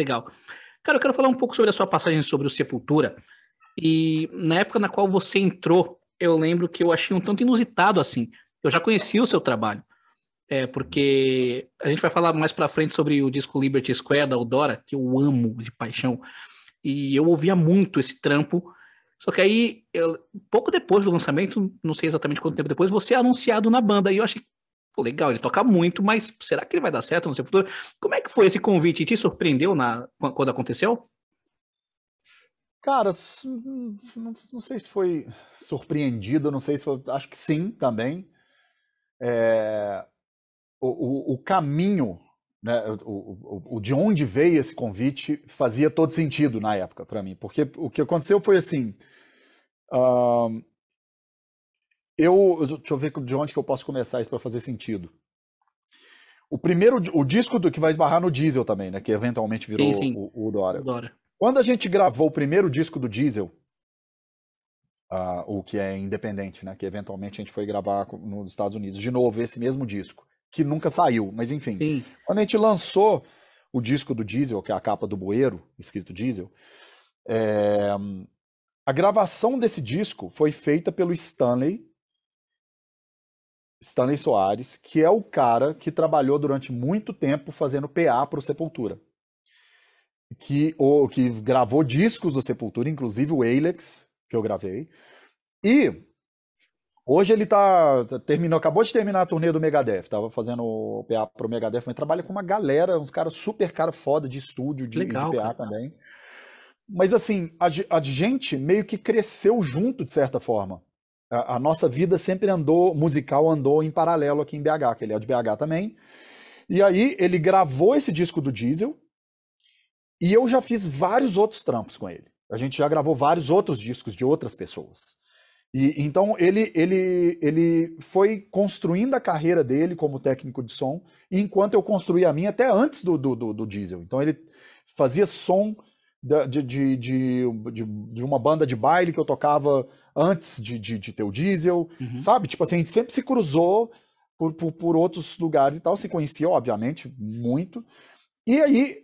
Legal. Cara, eu quero falar um pouco sobre a sua passagem sobre o Sepultura. E na época na qual você entrou, eu lembro que eu achei um tanto inusitado assim. Eu já conhecia o seu trabalho. É, porque a gente vai falar mais pra frente sobre o disco Liberty Square da Eudora, que eu amo de paixão. E eu ouvia muito esse trampo. Só que aí, eu, pouco depois do lançamento, não sei exatamente quanto tempo depois, você é anunciado na banda. E eu achei Pô, legal, ele toca muito, mas será que ele vai dar certo no seu futuro? Como é que foi esse convite? Te surpreendeu na, quando aconteceu? Cara, não, não sei se foi surpreendido, não sei se foi. Acho que sim também. É, o, o, o, caminho, né, o, o, de onde veio esse convite, fazia todo sentido na época para mim, porque o que aconteceu foi assim. Uh, eu, deixa eu ver de onde que eu posso começar isso para fazer sentido. O primeiro, o disco do que vai esbarrar no Diesel também, né? Que eventualmente virou sim, sim. O, o Dora. Dora. Quando a gente gravou o primeiro disco do Diesel, uh, o que é independente, né? Que eventualmente a gente foi gravar nos Estados Unidos de novo esse mesmo disco, que nunca saiu, mas enfim. Sim. Quando a gente lançou o disco do Diesel, que é a capa do Bueiro, escrito Diesel, é, a gravação desse disco foi feita pelo Stanley Stanley Soares, que é o cara que trabalhou durante muito tempo fazendo PA para o Sepultura. Que, ou, que gravou discos do Sepultura, inclusive o Alex, que eu gravei. E hoje ele tá. tá terminou, acabou de terminar a turnê do Megadeth. Tava fazendo PA pro Megadeth, mas trabalha com uma galera, uns caras super cara foda de estúdio, de, Legal, de PA cara. também. Mas assim, a, a gente meio que cresceu junto, de certa forma a, nossa vida sempre andou, musical andou em paralelo aqui em BH, que ele é de BH também. E aí ele gravou esse disco do Diesel e eu já fiz vários outros trampos com ele. A gente já gravou vários outros discos de outras pessoas. E, então ele, ele, ele foi construindo a carreira dele como técnico de som, enquanto eu construí a minha até antes do, do, do, do Diesel. Então ele fazia som de, de, de, de, uma banda de baile que eu tocava antes de, de, de ter o diesel, uhum. sabe? Tipo assim, a gente sempre se cruzou por, por, por outros lugares e tal, se conhecia, obviamente, muito. E aí,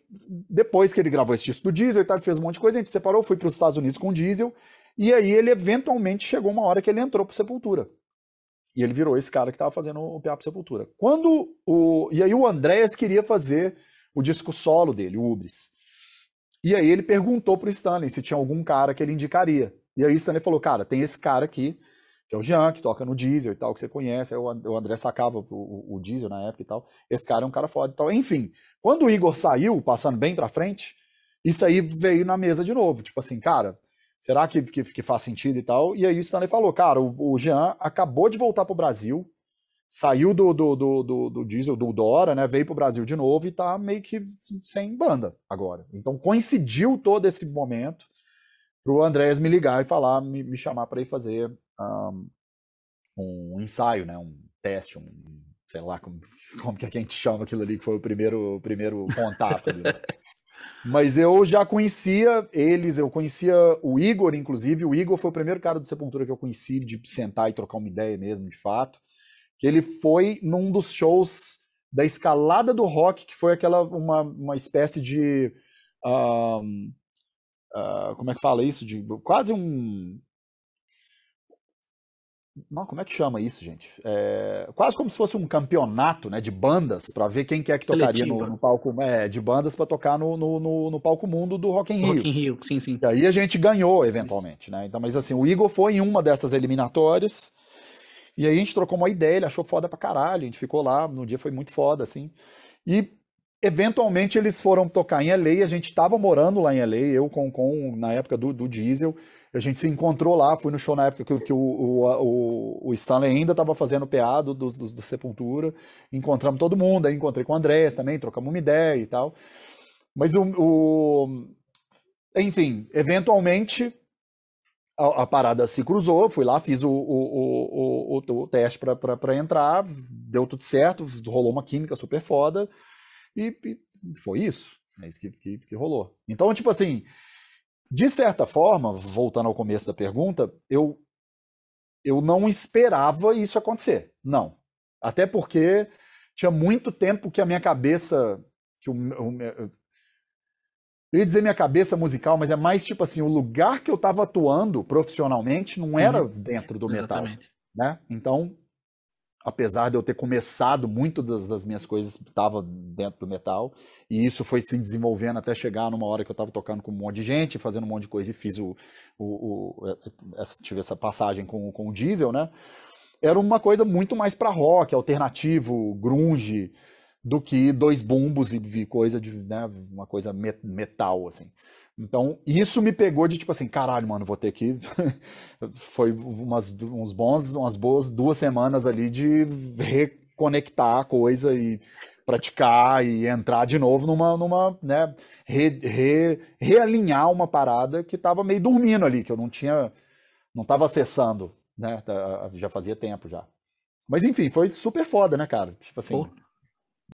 depois que ele gravou esse disco do diesel e tal, ele fez um monte de coisa, a gente separou, fui para os Estados Unidos com o diesel, e aí ele eventualmente chegou uma hora que ele entrou para Sepultura. E ele virou esse cara que estava fazendo o PA Sepultura. Quando o. E aí o Andréas queria fazer o disco solo dele, o Ubris. E aí ele perguntou pro Stanley se tinha algum cara que ele indicaria. E aí Stanley falou, cara, tem esse cara aqui, que é o Jean, que toca no Diesel e tal, que você conhece, é o André sacava o, o, Diesel na época e tal, esse cara é um cara foda e tal. Enfim, quando o Igor saiu, passando bem pra frente, isso aí veio na mesa de novo, tipo assim, cara, será que, que, que faz sentido e tal? E aí Stanley falou, cara, o, o Jean acabou de voltar pro Brasil, saiu do, do, do, do, do Diesel, do Dora, né, veio pro Brasil de novo e tá meio que sem banda agora. Então coincidiu todo esse momento, pro Andrés me ligar e falar, me, me chamar para ir fazer um, um, ensaio, né? Um teste, um, sei lá como, como que a gente chama aquilo ali, que foi o primeiro, o primeiro contato. Ali, né? Mas eu já conhecia eles, eu conhecia o Igor, inclusive. O Igor foi o primeiro cara do Sepultura que eu conheci, de sentar e trocar uma ideia mesmo, de fato. Que ele foi num dos shows da escalada do rock, que foi aquela uma, uma espécie de. Um, ah, como é que fala isso? De quase um. Não, como é que chama isso, gente? É, quase como se fosse um campeonato né, de bandas para ver quem que é que tocaria no, no, palco. É, de bandas para tocar no, no, no, palco mundo do Rock in Rio. Rock in Rio, sim, sim. E aí a gente ganhou, eventualmente, né? Então, mas assim, o Igor foi em uma dessas eliminatórias. E aí a gente trocou uma ideia, ele achou foda pra caralho, a gente ficou lá, no dia foi muito foda, assim. E Eventualmente eles foram tocar em LA, a gente estava morando lá em LA, eu com com na época do, do Diesel, a gente se encontrou lá, fui no show na época que, que o, o, o, o Stanley ainda estava fazendo PA do, do, do, do, Sepultura, encontramos todo mundo, aí encontrei com o Andrés também, trocamos uma ideia e tal, mas o, o enfim, eventualmente a, a, parada se cruzou, fui lá, fiz o, o, o, o, o teste para entrar, deu tudo certo, rolou uma química super foda, e, e foi isso. É isso que, que, que rolou. Então, tipo assim, de certa forma, voltando ao começo da pergunta, eu, eu não esperava isso acontecer. Não. Até porque tinha muito tempo que a minha cabeça. Que o, o, eu ia dizer minha cabeça musical, mas é mais tipo assim: o lugar que eu estava atuando profissionalmente não era uhum. dentro do metal. Exatamente. Né? Então, apesar de eu ter começado muito das, das minhas coisas estava dentro do metal e isso foi se desenvolvendo até chegar numa hora que eu estava tocando com um monte de gente fazendo um monte de coisa e fiz o, o, o é, é, essa, tive essa passagem com, com o Diesel né era uma coisa muito mais para rock alternativo grunge do que dois bumbos e coisa de né, uma coisa metal assim então, isso me pegou de tipo assim, caralho, mano, vou ter que. Foi umas, uns bons, umas boas duas semanas ali de reconectar a coisa e praticar e entrar de novo numa, numa né, re, re, realinhar uma parada que tava meio dormindo ali, que eu não tinha, não tava acessando, né, tá, já fazia tempo já. Mas enfim, foi super foda, né, cara? Tipo assim, Pô.